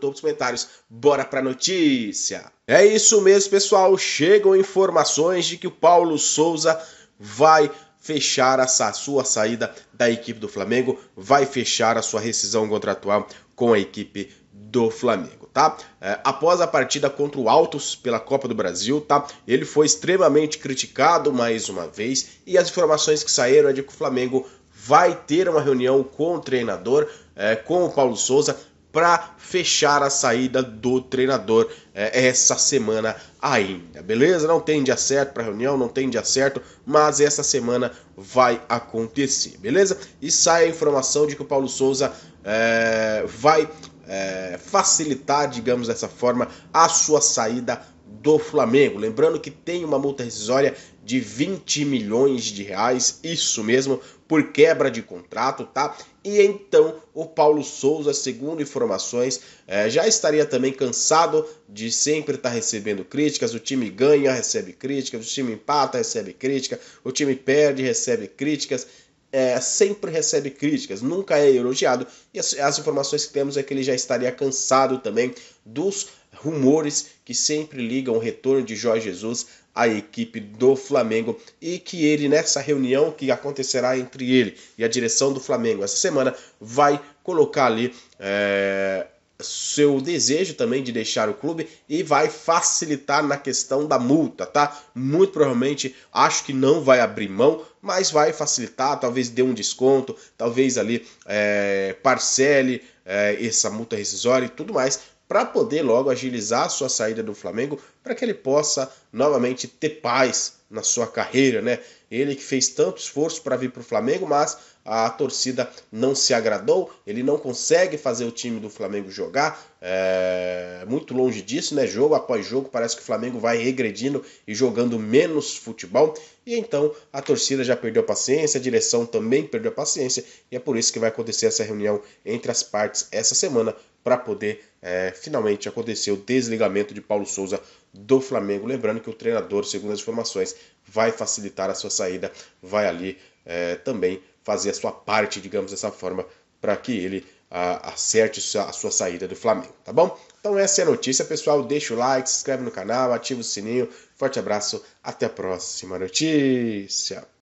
topo dos comentários. Bora pra notícia! É isso mesmo, pessoal. Chegam informações de que o Paulo Souza vai fechar a sua saída da equipe do Flamengo, vai fechar a sua rescisão contratual com a equipe do Flamengo, tá? É, após a partida contra o Altos pela Copa do Brasil, tá? Ele foi extremamente criticado mais uma vez e as informações que saíram é de que o Flamengo vai ter uma reunião com o treinador, é, com o Paulo Souza, para fechar a saída do treinador é, essa semana ainda, beleza? Não tem dia certo para reunião, não tem dia certo, mas essa semana vai acontecer, beleza? E sai a informação de que o Paulo Souza é, vai é, facilitar, digamos dessa forma, a sua saída do Flamengo. Lembrando que tem uma multa rescisória de 20 milhões de reais, isso mesmo, por quebra de contrato, tá? E então o Paulo Souza, segundo informações, eh, já estaria também cansado de sempre estar tá recebendo críticas. O time ganha, recebe críticas, o time empata, recebe crítica, o time perde, recebe críticas é, sempre recebe críticas, nunca é elogiado. E as, as, informações que temos é que ele já estaria cansado também dos rumores que sempre ligam o retorno de Jorge Jesus à equipe do Flamengo e que ele nessa reunião que acontecerá entre ele e a direção do Flamengo essa semana vai colocar ali é, seu desejo também de deixar o clube e vai facilitar na questão da multa, tá? Muito provavelmente acho que não vai abrir mão, mas vai facilitar, talvez dê um desconto, talvez ali é, parcele é, essa multa rescisória e tudo mais, para poder logo agilizar a sua saída do Flamengo, para que ele possa novamente ter paz na sua carreira, né? Ele que fez tanto esforço para vir para o Flamengo, mas a torcida não se agradou, ele não consegue fazer o time do Flamengo jogar, é muito longe disso, né? Jogo após jogo, parece que o Flamengo vai regredindo e jogando menos futebol, e então a torcida já perdeu a paciência, a direção também perdeu a paciência, e é por isso que vai acontecer essa reunião entre as partes essa semana para poder é, finalmente acontecer o desligamento de Paulo Souza do Flamengo. Lembrando que o treinador, segundo as informações, vai facilitar a sua saída, vai ali é, também fazer a sua parte, digamos dessa forma, para que ele a, acerte a sua saída do Flamengo, tá bom? Então essa é a notícia, pessoal. Deixa o like, se inscreve no canal, ativa o sininho. Forte abraço, até a próxima notícia.